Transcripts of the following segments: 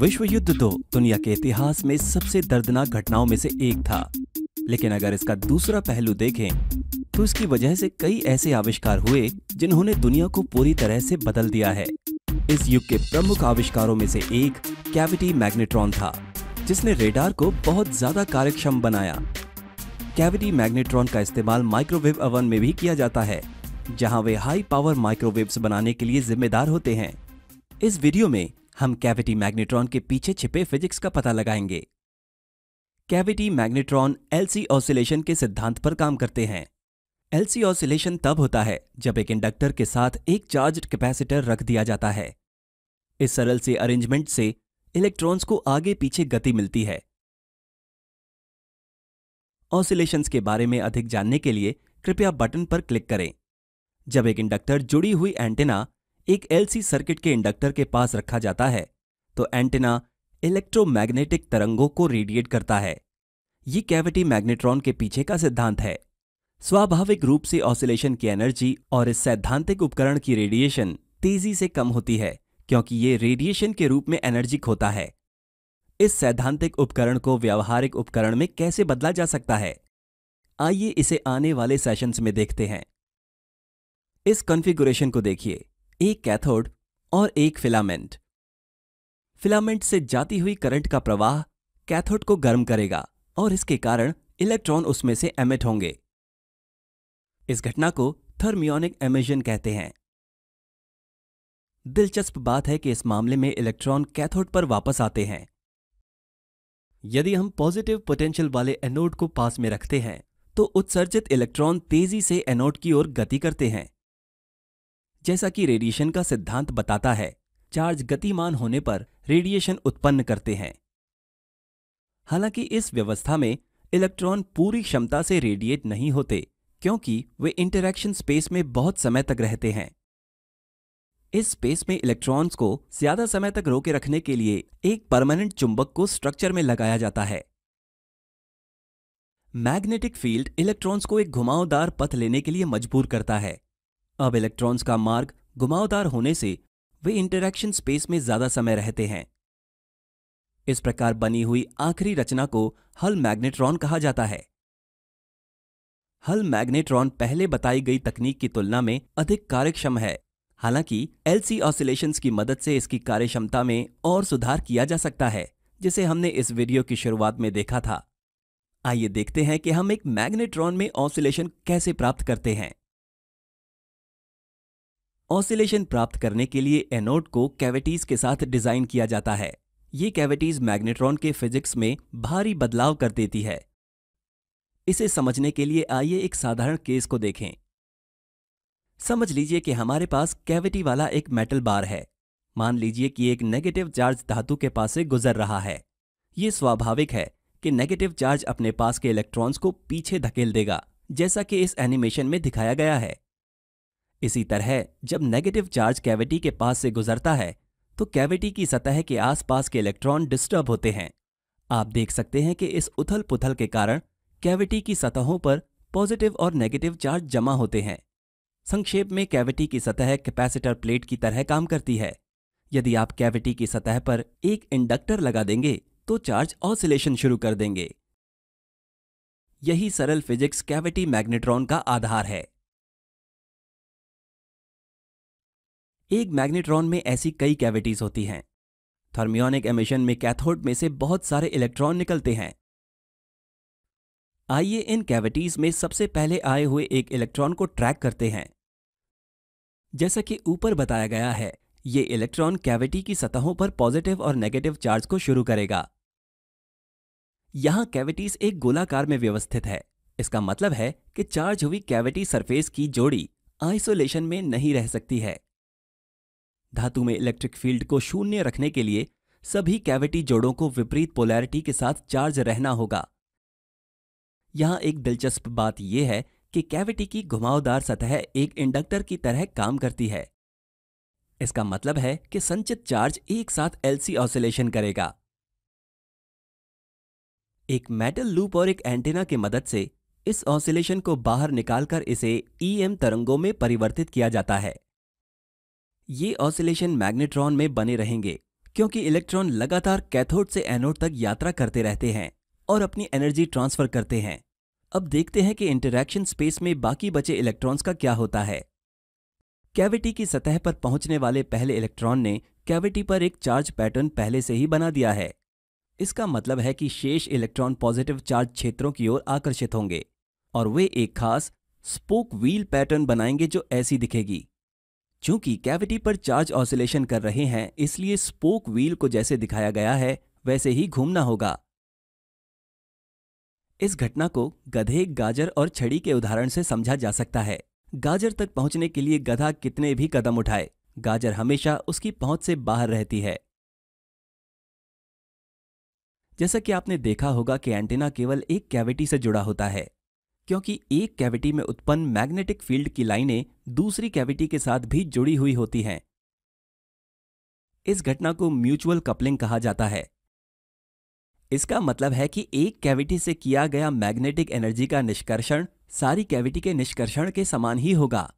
विश्व युद्ध तो दुनिया के इतिहास में सबसे दर्दनाक घटनाओं में से एक था लेकिन अगर इसका दूसरा पहलू देखें तो इसकी वजह से कई ऐसे आविष्कार हुए जिन्होंने दुनिया को पूरी तरह से बदल दिया है इस युग के प्रमुख आविष्कारों में से एक कैविटी मैग्नेट्रॉन था जिसने रेडार को बहुत ज्यादा कार्यक्षम बनाया कैविटी मैग्नेट्रॉन का इस्तेमाल माइक्रोवेव अवन में भी किया जाता है जहां वे हाई पावर माइक्रोवेव्स बनाने के लिए जिम्मेदार होते हैं इस वीडियो में हम कैविटी मैग्नेट्रॉन के पीछे छिपे फिजिक्स का पता लगाएंगे कैविटी मैग्नेट्रॉन एलसी ऑसिलेशन के सिद्धांत पर काम करते हैं एलसी ऑसिलेशन तब होता है जब एक इंडक्टर के साथ एक चार्ज कैपेसिटर रख दिया जाता है इस सरल से अरेंजमेंट से इलेक्ट्रॉन्स को आगे पीछे गति मिलती है ऑसिलेशंस के बारे में अधिक जानने के लिए कृपया बटन पर क्लिक करें जब एक इंडक्टर जुड़ी हुई एंटेना एक एलसी सर्किट के इंडक्टर के पास रखा जाता है तो एंटेना इलेक्ट्रोमैग्नेटिक तरंगों को रेडिएट करता है ये कैविटी मैग्नेट्रॉन के पीछे का सिद्धांत है स्वाभाविक रूप से ऑसिलेशन की एनर्जी और इस सैद्धांतिक उपकरण की रेडिएशन तेजी से कम होती है क्योंकि ये रेडिएशन के रूप में एनर्जी खोता है इस सैद्धांतिक उपकरण को व्यावहारिक उपकरण में कैसे बदला जा सकता है आइए इसे आने वाले सेशंस में देखते हैं इस कॉन्फ़िगरेशन को देखिए एक कैथोड और एक फिलामेंट फिलामेंट से जाती हुई करंट का प्रवाह कैथोड को गर्म करेगा और इसके कारण इलेक्ट्रॉन उसमें से एमिट होंगे इस घटना को थर्मियोनिक एमिशन कहते हैं दिलचस्प बात है कि इस मामले में इलेक्ट्रॉन कैथोड पर वापस आते हैं यदि हम पॉजिटिव पोटेंशियल वाले एनोड को पास में रखते हैं तो उत्सर्जित इलेक्ट्रॉन तेजी से एनोड की ओर गति करते हैं जैसा कि रेडिएशन का सिद्धांत बताता है चार्ज गतिमान होने पर रेडिएशन उत्पन्न करते हैं हालांकि इस व्यवस्था में इलेक्ट्रॉन पूरी क्षमता से रेडिएट नहीं होते क्योंकि वे इंटरैक्शन स्पेस में बहुत समय तक रहते हैं इस स्पेस में इलेक्ट्रॉन्स को ज्यादा समय तक रोके रखने के लिए एक परमानेंट चुंबक को स्ट्रक्चर में लगाया जाता है मैग्नेटिक फील्ड इलेक्ट्रॉन्स को एक घुमावदार पथ लेने के लिए मजबूर करता है अब इलेक्ट्रॉन्स का मार्ग घुमावदार होने से वे इंटरैक्शन स्पेस में ज्यादा समय रहते हैं इस प्रकार बनी हुई आखिरी रचना को हल मैग्नेट्रॉन कहा जाता है हल मैग्नेट्रॉन पहले बताई गई तकनीक की तुलना में अधिक कार्यक्षम है हालांकि एलसी ऑसिलेशंस की मदद से इसकी कार्यक्षमता में और सुधार किया जा सकता है जिसे हमने इस वीडियो की शुरुआत में देखा था आइए देखते हैं कि हम एक मैग्नेट्रॉन में ऑसिलेशन कैसे प्राप्त करते हैं ऑसिलेशन प्राप्त करने के लिए एनोड को कैविटीज के साथ डिजाइन किया जाता है ये कैविटीज मैग्नेट्रॉन के फिजिक्स में भारी बदलाव कर देती है इसे समझने के लिए आइए एक साधारण केस को देखें समझ लीजिए कि हमारे पास कैविटी वाला एक मेटल बार है मान लीजिए कि एक नेगेटिव चार्ज धातु के पास से गुजर रहा है ये स्वाभाविक है कि नेगेटिव चार्ज अपने पास के इलेक्ट्रॉन्स को पीछे धकेल देगा जैसा कि इस एनिमेशन में दिखाया गया है इसी तरह जब नेगेटिव चार्ज कैविटी के पास से गुजरता है तो कैविटी की सतह के आसपास के इलेक्ट्रॉन डिस्टर्ब होते हैं आप देख सकते हैं कि इस उथल पुथल के कारण कैविटी की सतहों पर पॉजिटिव और नेगेटिव चार्ज जमा होते हैं संक्षेप में कैविटी की सतह कैपेसिटर प्लेट की तरह काम करती है यदि आप कैविटी की सतह पर एक इंडक्टर लगा देंगे तो चार्ज ऑसिलेशन शुरू कर देंगे यही सरल फिजिक्स कैविटी मैग्नेट्रॉन का आधार है एक मैग्नेट्रॉन में ऐसी कई कैविटीज होती हैं थर्मियोनिक एमिशन में कैथोड में से बहुत सारे इलेक्ट्रॉन निकलते हैं आइए इन कैविटीज में सबसे पहले आए हुए एक इलेक्ट्रॉन को ट्रैक करते हैं जैसा कि ऊपर बताया गया है ये इलेक्ट्रॉन कैविटी की सतहों पर पॉजिटिव और नेगेटिव चार्ज को शुरू करेगा यहां कैविटीज एक गोलाकार में व्यवस्थित है इसका मतलब है कि चार्ज हुई कैविटी सरफेस की जोड़ी आइसोलेशन में नहीं रह सकती है धातु में इलेक्ट्रिक फील्ड को शून्य रखने के लिए सभी कैविटी जोड़ों को विपरीत पोलैरिटी के साथ चार्ज रहना होगा यहां एक दिलचस्प बात यह है कि कैविटी की घुमावदार सतह एक इंडक्टर की तरह काम करती है इसका मतलब है कि संचित चार्ज एक साथ एलसी ऑसिलेशन करेगा एक मेटल लूप और एक एंटेना की मदद से इस ऑसिलेशन को बाहर निकालकर इसे ईएम e तरंगों में परिवर्तित किया जाता है ये ऑसिलेशन मैग्नेट्रॉन में बने रहेंगे क्योंकि इलेक्ट्रॉन लगातार कैथोड से एनोड तक यात्रा करते रहते हैं और अपनी एनर्जी ट्रांसफर करते हैं अब देखते हैं कि इंटरैक्शन स्पेस में बाकी बचे इलेक्ट्रॉन्स का क्या होता है कैविटी की सतह पर पहुंचने वाले पहले इलेक्ट्रॉन ने कैविटी पर एक चार्ज पैटर्न पहले से ही बना दिया है इसका मतलब है कि शेष इलेक्ट्रॉन पॉजिटिव चार्ज क्षेत्रों की ओर आकर्षित होंगे और वे एक खास स्पोक व्हील पैटर्न बनाएंगे जो ऐसी दिखेगी चूंकि कैविटी पर चार्ज ऑसिलेशन कर रहे हैं इसलिए स्पोक व्हील को जैसे दिखाया गया है वैसे ही घूमना होगा इस घटना को गधे गाजर और छड़ी के उदाहरण से समझा जा सकता है गाजर तक पहुंचने के लिए गधा कितने भी कदम उठाए गाजर हमेशा उसकी पहुंच से बाहर रहती है जैसा कि आपने देखा होगा कि एंटीना केवल एक कैविटी से जुड़ा होता है क्योंकि एक कैविटी में उत्पन्न मैग्नेटिक फील्ड की लाइनें दूसरी कैविटी के साथ भी जुड़ी हुई होती हैं इस घटना को म्यूचुअल कपलिंग कहा जाता है इसका मतलब है कि एक कैविटी से किया गया मैग्नेटिक एनर्जी का निष्कर्षण सारी कैविटी के निष्कर्षण के समान ही होगा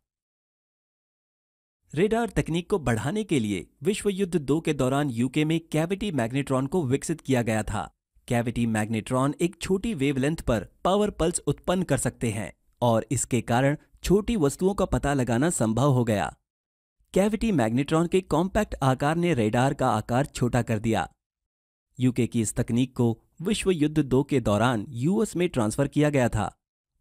रेडार तकनीक को बढ़ाने के लिए विश्व युद्ध दो के दौरान यूके में कैविटी मैग्नेट्रॉन को विकसित किया गया था कैविटी मैग्नेट्रॉन एक छोटी वेवलेंथ पर पावर पल्स उत्पन्न कर सकते हैं और इसके कारण छोटी वस्तुओं का पता लगाना संभव हो गया कैविटी मैग्नेट्रॉन के कॉम्पैक्ट आकार ने रेडार का आकार छोटा कर दिया यूके की इस तकनीक को विश्व युद्ध दो के दौरान यूएस में ट्रांसफर किया गया था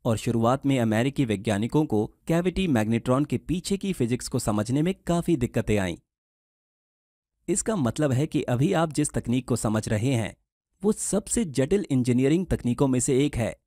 और शुरुआत में अमेरिकी वैज्ञानिकों को कैविटी मैग्नेट्रॉन के पीछे की फिजिक्स को समझने में काफी दिक्कतें आईं इसका मतलब है कि अभी आप जिस तकनीक को समझ रहे हैं वो सबसे जटिल इंजीनियरिंग तकनीकों में से एक है